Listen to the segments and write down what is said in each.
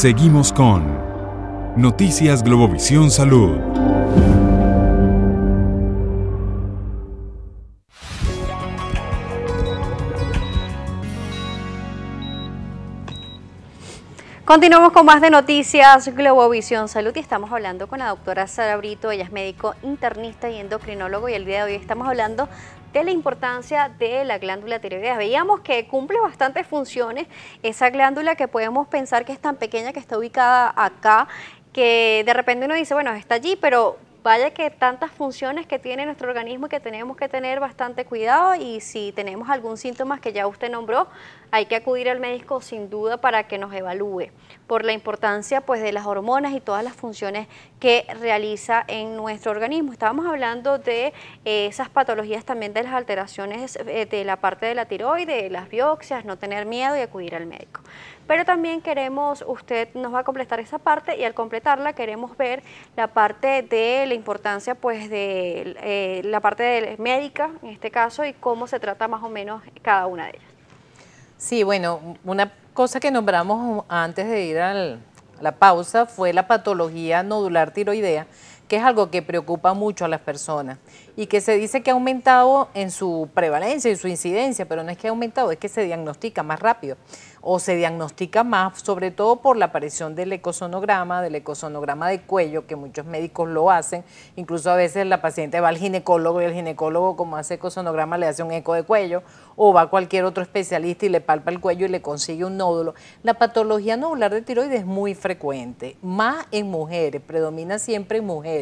Seguimos con Noticias Globovisión Salud. Continuamos con más de noticias Globovisión Salud y estamos hablando con la doctora Sara Brito, ella es médico internista y endocrinólogo y el día de hoy estamos hablando de la importancia de la glándula tiroidea Veíamos que cumple bastantes funciones esa glándula que podemos pensar que es tan pequeña, que está ubicada acá, que de repente uno dice, bueno, está allí, pero vaya que tantas funciones que tiene nuestro organismo que tenemos que tener bastante cuidado y si tenemos algún síntoma que ya usted nombró, hay que acudir al médico sin duda para que nos evalúe por la importancia pues, de las hormonas y todas las funciones que realiza en nuestro organismo. Estábamos hablando de eh, esas patologías también de las alteraciones eh, de la parte de la tiroide, las biopsias, no tener miedo y acudir al médico. Pero también queremos, usted nos va a completar esa parte y al completarla queremos ver la parte de la importancia pues de eh, la parte médica en este caso y cómo se trata más o menos cada una de ellas. Sí, bueno, una cosa que nombramos antes de ir a la pausa fue la patología nodular tiroidea, que es algo que preocupa mucho a las personas y que se dice que ha aumentado en su prevalencia y su incidencia, pero no es que ha aumentado, es que se diagnostica más rápido o se diagnostica más, sobre todo por la aparición del ecosonograma, del ecosonograma de cuello, que muchos médicos lo hacen, incluso a veces la paciente va al ginecólogo y el ginecólogo como hace ecosonograma le hace un eco de cuello, o va a cualquier otro especialista y le palpa el cuello y le consigue un nódulo. La patología nodular de tiroides es muy frecuente, más en mujeres, predomina siempre en mujeres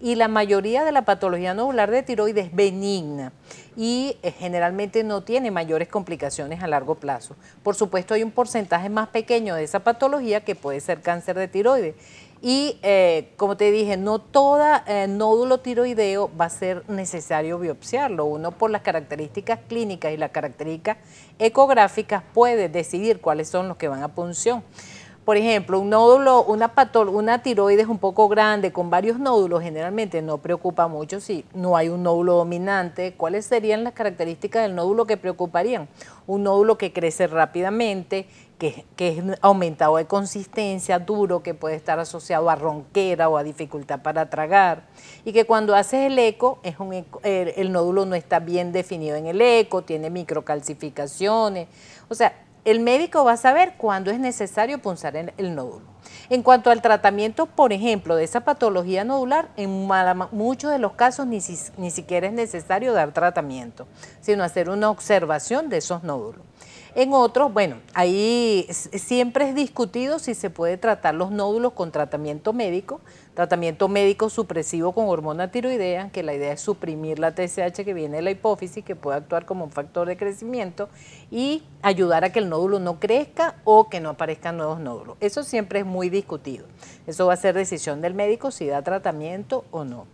y la mayoría de la patología nodular de tiroides es benigna y eh, generalmente no tiene mayores complicaciones a largo plazo. Por supuesto, hay un porcentaje más pequeño de esa patología que puede ser cáncer de tiroides. Y eh, como te dije, no todo eh, nódulo tiroideo va a ser necesario biopsiarlo. Uno por las características clínicas y las características ecográficas puede decidir cuáles son los que van a punción. Por ejemplo, un nódulo, una, una tiroides un poco grande con varios nódulos generalmente no preocupa mucho si no hay un nódulo dominante. ¿Cuáles serían las características del nódulo que preocuparían? Un nódulo que crece rápidamente, que, que, es aumentado de consistencia, duro, que puede estar asociado a ronquera o a dificultad para tragar, y que cuando haces el eco, es un el, el nódulo no está bien definido en el eco, tiene microcalcificaciones, o sea, el médico va a saber cuándo es necesario punzar el, nódulo. En cuanto al tratamiento, por ejemplo, de esa patología nodular, en muchos de los casos ni siquiera es necesario dar tratamiento, sino hacer una observación de esos nódulos. En otros, bueno, ahí siempre es discutido si se puede tratar los nódulos con tratamiento médico, tratamiento médico supresivo con hormona tiroidea, que la idea es suprimir la TSH que viene de la hipófisis, que puede actuar como un factor de crecimiento y ayudar a que el nódulo no crezca o que no aparezcan nuevos nódulos. Eso siempre es muy discutido. Eso va a ser decisión del médico si da tratamiento o no.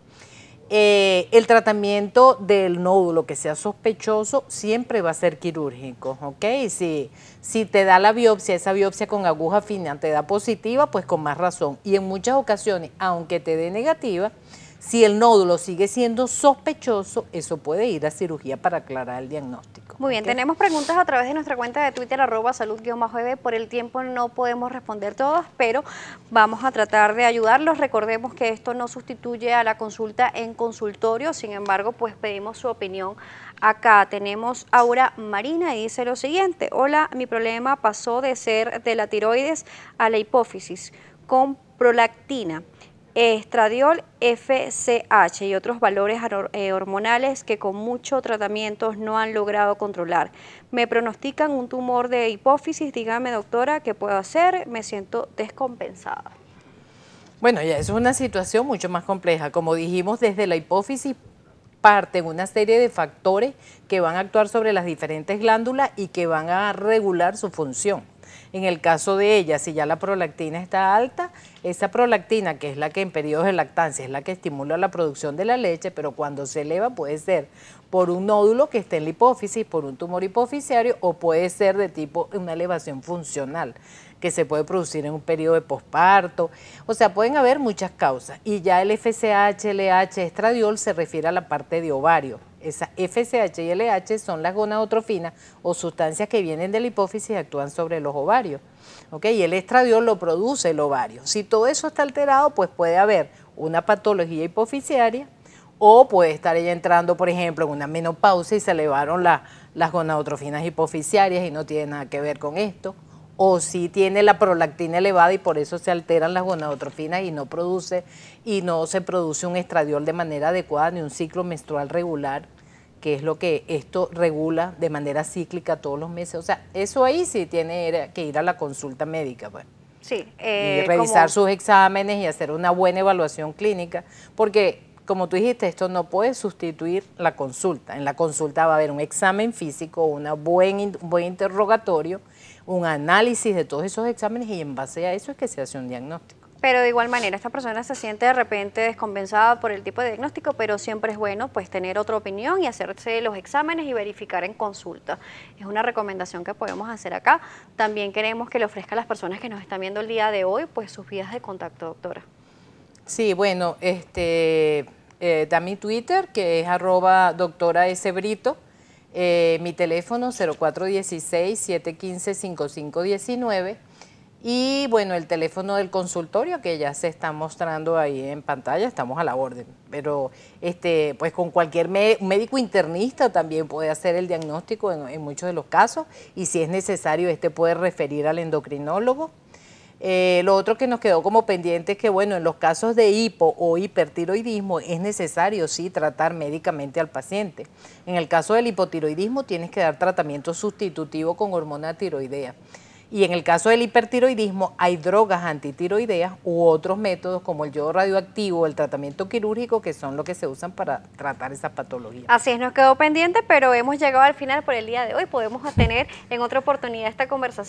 Eh, el tratamiento del nódulo que sea sospechoso siempre va a ser quirúrgico, ¿ok? Si, si te da la biopsia, esa biopsia con aguja fina te da positiva, pues con más razón. Y en muchas ocasiones, aunque te dé negativa, si el nódulo sigue siendo sospechoso, eso puede ir a cirugía para aclarar el diagnóstico. Muy bien, tenemos preguntas a través de nuestra cuenta de Twitter, arroba salud jueves Por el tiempo no podemos responder todas, pero vamos a tratar de ayudarlos. Recordemos que esto no sustituye a la consulta en consultorio, sin embargo, pues pedimos su opinión. Acá tenemos Aura Marina y dice lo siguiente, hola, mi problema pasó de ser de la tiroides a la hipófisis con prolactina estradiol, FCH y otros valores eh, hormonales que con mucho tratamiento no han logrado controlar. Me pronostican un tumor de hipófisis, dígame doctora, ¿qué puedo hacer? Me siento descompensada. Bueno, ya es una situación mucho más compleja. Como dijimos, desde la hipófisis parten una serie de factores que van a actuar sobre las diferentes glándulas y que van a regular su función. En el caso de ella, si ya la prolactina está alta, esa prolactina, que es la que en periodos de lactancia es la que estimula la producción de la leche, pero cuando se eleva puede ser por un nódulo que esté en la hipófisis, por un tumor hipofisiario o puede ser de tipo una elevación funcional que se puede producir en un periodo de posparto. O sea, pueden haber muchas causas. Y ya el FSH, LH, estradiol se refiere a la parte de ovario. Esas FSH y LH son las gonadotrofinas o sustancias que vienen de la hipófisis y actúan sobre los ovarios. Y el estradiol lo produce el ovario. Si todo eso está alterado, pues puede haber una patología hipofisiaria o puede estar ella entrando, por ejemplo, en una menopausa y se elevaron las gonadotrofinas hipoficiarias y no tiene nada que ver con esto o si tiene la prolactina elevada y por eso se alteran las gonadotrofinas y no produce y no se produce un estradiol de manera adecuada ni un ciclo menstrual regular que es lo que esto regula de manera cíclica todos los meses. O sea, eso ahí sí tiene que ir a la consulta médica, bueno. Pues. Sí. y eh, revisar sus exámenes y hacer una buena evaluación clínica, porque como tú dijiste, esto no puede sustituir la consulta. En la consulta va a haber un examen físico, buen, un buen interrogatorio, un análisis de todos esos exámenes y en base a eso es que se hace un diagnóstico. Pero de igual manera, esta persona se siente de repente descompensada por el tipo de diagnóstico, pero siempre es bueno pues tener otra opinión y hacerse los exámenes y verificar en consulta. Es una recomendación que podemos hacer acá. También queremos que le ofrezca a las personas que nos están viendo el día de hoy pues sus vías de contacto, doctora. Sí, bueno, este, eh, da mi Twitter que es arroba doctora S. Brito, eh, mi teléfono 0416 715 5519 y bueno, el teléfono del consultorio que ya se está mostrando ahí en pantalla, estamos a la orden. Pero este, pues con cualquier médico internista también puede hacer el diagnóstico en, muchos de los casos y si es necesario este puede referir al endocrinólogo. Eh, lo otro que nos quedó como pendiente es que bueno, en los casos de hipo o hipertiroidismo es necesario sí tratar médicamente al paciente. En el caso del hipotiroidismo tienes que dar tratamiento sustitutivo con hormona tiroidea. Y en el caso del hipertiroidismo hay drogas antitiroideas u otros métodos como el yodo radioactivo, o el tratamiento quirúrgico, que son los que se usan para tratar esa patología. Así es, nos quedó pendiente, pero hemos llegado al final por el día de hoy. Podemos tener en otra oportunidad esta conversación.